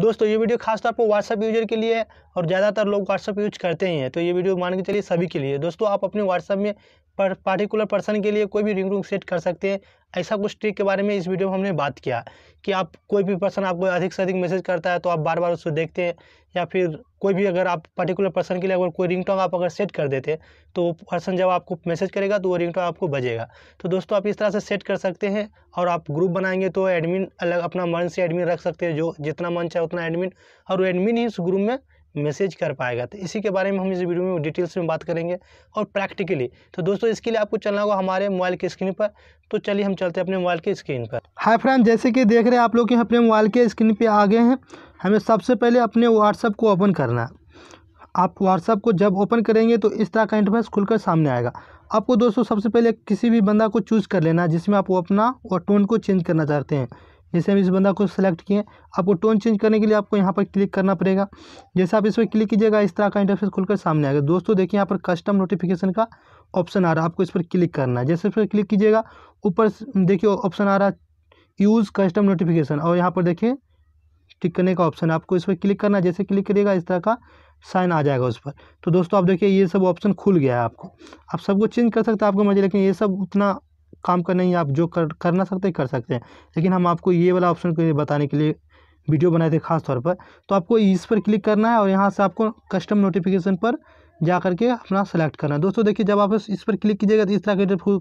दोस्तों ये वीडियो खास तौर पर व्हाट्सअप यूजर के लिए है और ज़्यादातर लोग व्हाट्सअप यूज करते ही हैं तो ये वीडियो मान के चलिए सभी के लिए दोस्तों आप अपने व्हाट्सअप में पर पार्टिकुलर पर्सन के लिए कोई भी रिंग रूम सेट कर सकते हैं ऐसा कुछ ट्रिक के बारे में इस वीडियो में हमने बात किया कि आप कोई भी पर्सन आपको अधिक से अधिक मैसेज करता है तो आप बार बार उसको देखते हैं या फिर कोई भी अगर आप पर्टिकुलर पर्सन के लिए अगर कोई रिंग आप अगर सेट कर देते हैं तो वो पर्सन जब आपको मैसेज करेगा तो वो रिंग आपको बजेगा तो दोस्तों आप इस तरह से सेट कर सकते हैं और आप ग्रुप बनाएंगे तो एडमिन अलग अपना मन से एडमिन रख सकते हैं जो जितना मन चाहे उतना एडमिन और वो एडमिन ही उस ग्रुप में मैसेज कर पाएगा तो इसी के बारे में हम इस वीडियो में डिटेल्स में बात करेंगे और प्रैक्टिकली तो दोस्तों इसके लिए आपको चलना होगा हमारे मोबाइल की स्क्रीन पर तो चलिए हम चलते हैं अपने मोबाइल की स्क्रीन पर हाय फ्रेंड जैसे कि देख रहे हैं आप लोग कि अपने मोबाइल के स्क्रीन पर आ गए हैं हमें सबसे पहले अपने व्हाट्सअप को ओपन करना है आप व्हाट्सअप को जब ओपन करेंगे तो इस तरह का इंटरफेस खुलकर सामने आएगा आपको दोस्तों सबसे पहले किसी भी बंदा को चूज़ कर लेना जिसमें आप अपना और टोन को चेंज करना चाहते हैं जैसे हम इस बंदा को सेलेक्ट किए आपको टोन चेंज करने के लिए आपको यहाँ पर क्लिक करना पड़ेगा जैसे आप इस पर क्लिक कीजिएगा इस तरह का इंटरफेस खुलकर सामने आएगा दोस्तों देखिए यहाँ पर कस्टम नोटिफिकेशन का ऑप्शन आ रहा है आपको इस पर क्लिक करना है जैसे इस पर क्लिक कीजिएगा ऊपर देखिए ऑप्शन आ रहा है यूज़ कस्टम नोटिफिकेशन और यहाँ पर देखिए टिक करने का ऑप्शन आपको इस पर क्लिक करना है जैसे क्लिक करिएगा इस तरह का साइन आ जाएगा उस पर तो दोस्तों आप देखिए ये सब ऑप्शन खुल गया है आपको आप सबको चेंज कर सकते हैं आपको मर्जी लेकिन ये सब उतना काम करना ही आप जो कर करना सकते कर सकते हैं लेकिन हम आपको ये वाला ऑप्शन बताने के लिए वीडियो बनाए थे खास तौर पर तो आपको इस पर क्लिक करना है और यहाँ से आपको कस्टम नोटिफिकेशन पर जा करके अपना सेलेक्ट करना है दोस्तों देखिए जब आप इस पर क्लिक कीजिएगा तो इस तरह का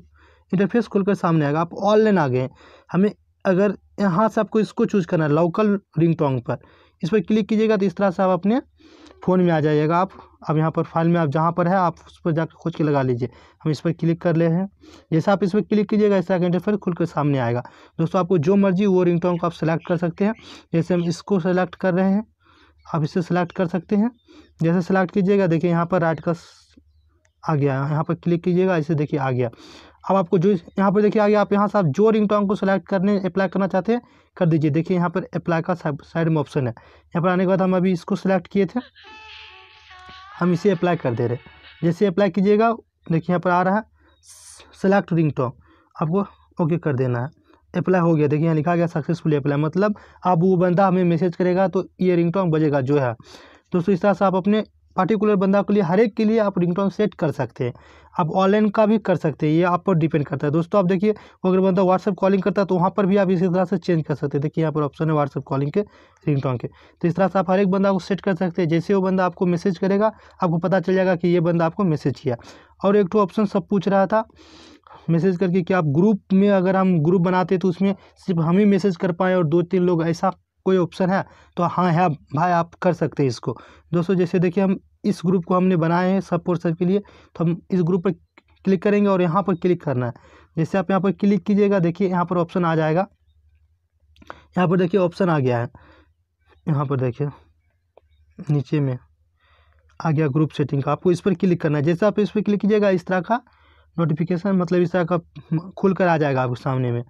इंटरफेस खुल कर सामने आएगा आप ऑनलाइन आ गए हमें अगर यहाँ से आपको इसको चूज करना है लोकल रिंग पर इस पर क्लिक कीजिएगा तो इस तरह से आप अपने फ़ोन में आ जाइएगा आप अब यहाँ पर फाइल में आप जहाँ पर है आप उस पर जाकर खोज के लगा लीजिए हम इस पर क्लिक कर रहे हैं जैसा आप इस पर क्लिक कीजिएगा ऐसा का इंटरफेयर खुल कर सामने आएगा दोस्तों आपको जो मर्जी वो रिंगटोन को आप सेलेक्ट कर सकते हैं जैसे हम इसको सेलेक्ट कर रहे हैं आप इसे सेलेक्ट कर सकते हैं जैसे सेलेक्ट कीजिएगा देखिए यहाँ पर राइट का आ गया यहाँ पर क्लिक कीजिएगा ऐसे देखिए आ गया अब आपको जो यहाँ पर देखिए आगे आप यहाँ से आप जो रिंग रिंगटोन को सिलेक्ट करने अप्लाई करना चाहते हैं कर दीजिए देखिए यहाँ पर अप्लाई का साइड में ऑप्शन है यहाँ पर आने के बाद हम अभी इसको सिलेक्ट किए थे हम इसे अप्लाई कर दे रहे जैसे अप्लाई कीजिएगा देखिए यहाँ पर आ रहा है सेलेक्ट रिंग टोन आपको ओके कर देना है अप्लाई हो गया देखिए यहाँ लिखा गया सक्सेसफुली अप्लाई मतलब अब वो बंदा हमें मैसेज करेगा तो ये रिंग टोन बजेगा जो है दोस्तों इस तरह से आप अपने पार्टिकुलर बंदा के लिए हर एक के लिए आप रिंगटोन सेट कर सकते हैं आप ऑनलाइन का भी कर सकते हैं ये आप पर डिपेंड करता है दोस्तों आप देखिए अगर बंदा व्हाट्सअप कॉलिंग करता है तो वहाँ पर भी आप इसी तरह से चेंज कर सकते हैं देखिए यहाँ पर ऑप्शन है व्हाट्सअप कॉलिंग के रिंगटोन के तो इस तरह से आप हर एक बंदा को सेट कर सकते हैं जैसे वो बंदा आपको मैसेज करेगा आपको पता चल जाएगा कि ये बंदा आपको मैसेज किया और एक तो ऑप्शन सब पूछ रहा था मैसेज करके कि आप ग्रुप में अगर हम ग्रुप बनाते तो उसमें सिर्फ हम ही मैसेज कर पाएँ और दो तीन लोग ऐसा कोई ऑप्शन है तो हाँ है भाई आप कर सकते हैं इसको दोस्तों जैसे देखिए हम इस ग्रुप को हमने बनाए हैं सब पोर्सन के लिए तो हम इस ग्रुप पर क्लिक करेंगे और यहाँ पर क्लिक करना है जैसे आप यहाँ पर क्लिक कीजिएगा देखिए यहाँ पर ऑप्शन आ जाएगा यहाँ पर देखिए ऑप्शन आ गया है यहाँ पर देखिए नीचे में आ गया ग्रुप सेटिंग का आपको इस पर क्लिक करना है जैसे आप इस पर क्लिक कीजिएगा इस तरह का नोटिफिकेशन मतलब इस तरह का खुल कर आ जाएगा आपके सामने में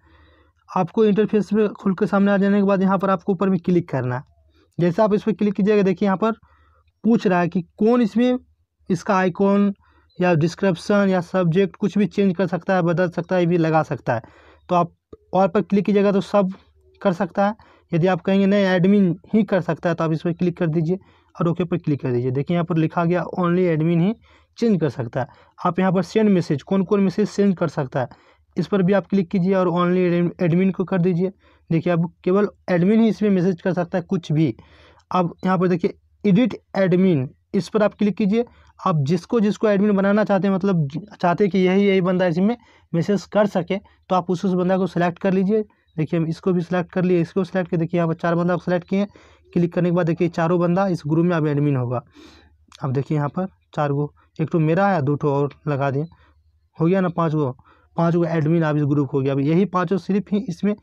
आपको इंटरफेस पर खुल के सामने आ जाने के बाद यहाँ पर आपको ऊपर में क्लिक करना है जैसे आप इस पर क्लिक कीजिएगा देखिए यहाँ पर पूछ रहा है कि कौन इसमें इसका आइकॉन या डिस्क्रिप्सन या सब्जेक्ट कुछ भी चेंज कर सकता है बदल सकता है ये भी लगा सकता है तो आप और पर क्लिक कीजिएगा तो सब कर सकता है यदि आप कहेंगे नहीं एडमिन ही कर सकता है तो आप इस पर क्लिक कर दीजिए और ओके पर क्लिक कर दीजिए देखिए यहाँ पर लिखा गया ओनली एडमिन ही चेंज कर सकता है आप यहाँ पर सेंड मैसेज कौन कौन मैसेज सेंड कर सकता है इस पर भी आप क्लिक कीजिए और ऑनली एडमिन को कर दीजिए देखिए अब केवल एडमिन ही इसमें मैसेज कर सकता है कुछ भी अब यहाँ पर देखिए एडिट एडमिन इस पर आप क्लिक कीजिए आप जिसको जिसको एडमिन बनाना चाहते हैं मतलब चाहते हैं कि यही यही बंदा इसमें मैसेज कर सके तो आप उस उस बंदा को सिलेक्ट कर लीजिए देखिए हम इसको भी सिलेक्ट कर लिए इसको सिलेक्ट कर देखिए यहाँ पर चार बंदा आप सिलेक्ट किए क्लिक करने के बाद देखिए चारों बंदा इस ग्रुप में अब एडमिन होगा अब देखिए यहाँ पर चार गो एक तो मेरा आया दो ठो और लगा दें हो गया ना पाँच गो पाँच गो एडमिन आप इस ग्रुप को गया अब यही पाँचों सिर्फ ही इसमें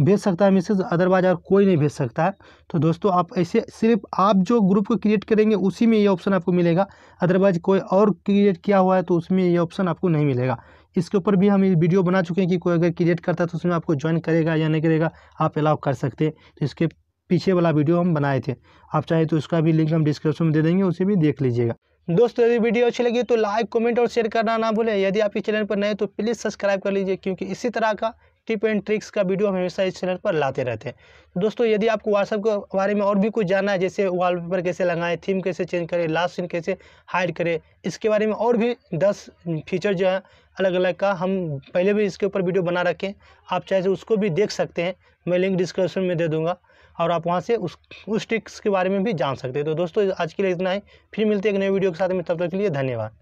भेज सकता है मैसेज अदरवाइज और कोई नहीं भेज सकता है तो दोस्तों आप ऐसे सिर्फ आप जो ग्रुप को क्रिएट करेंगे उसी में ये ऑप्शन आपको मिलेगा अदरवाइज कोई और क्रिएट किया हुआ है तो उसमें ये ऑप्शन आपको नहीं मिलेगा इसके ऊपर भी हम वीडियो बना चुके हैं कि कोई अगर क्रिएट करता है तो उसमें आपको ज्वाइन करेगा या नहीं करेगा आप अलाउ कर सकते हैं तो इसके पीछे वाला वीडियो हम बनाए थे आप चाहे तो उसका भी लिंक हम डिस्क्रिप्शन में दे देंगे उसे भी देख लीजिएगा दोस्तों यदि वीडियो अच्छी लगी तो लाइक कमेंट और शेयर करना ना भूलें यदि आपके चैनल पर नए तो प्लीज़ सब्सक्राइब कर लीजिए क्योंकि इसी तरह का टिप एंड ट्रिक्स का वीडियो हमेशा इस चैनल पर लाते रहते हैं दोस्तों यदि आपको व्हाट्सअप के बारे में और भी कुछ जानना है जैसे वॉलपेपर कैसे लगाएं थीम कैसे चेंज करें लास्ट सीन कैसे हाइड करें इसके बारे में और भी दस फीचर जो है अलग अलग का हम पहले भी इसके ऊपर वीडियो बना रखें आप चाहे तो उसको भी देख सकते हैं मैं लिंक डिस्क्रिप्शन में दे दूँगा और आप वहाँ से उस उस ट्रिक्स के बारे में भी जान सकते हैं तो दोस्तों आज के लिए इतना ही फिर मिलते हैं एक नए वीडियो के साथ में तब तक के लिए धन्यवाद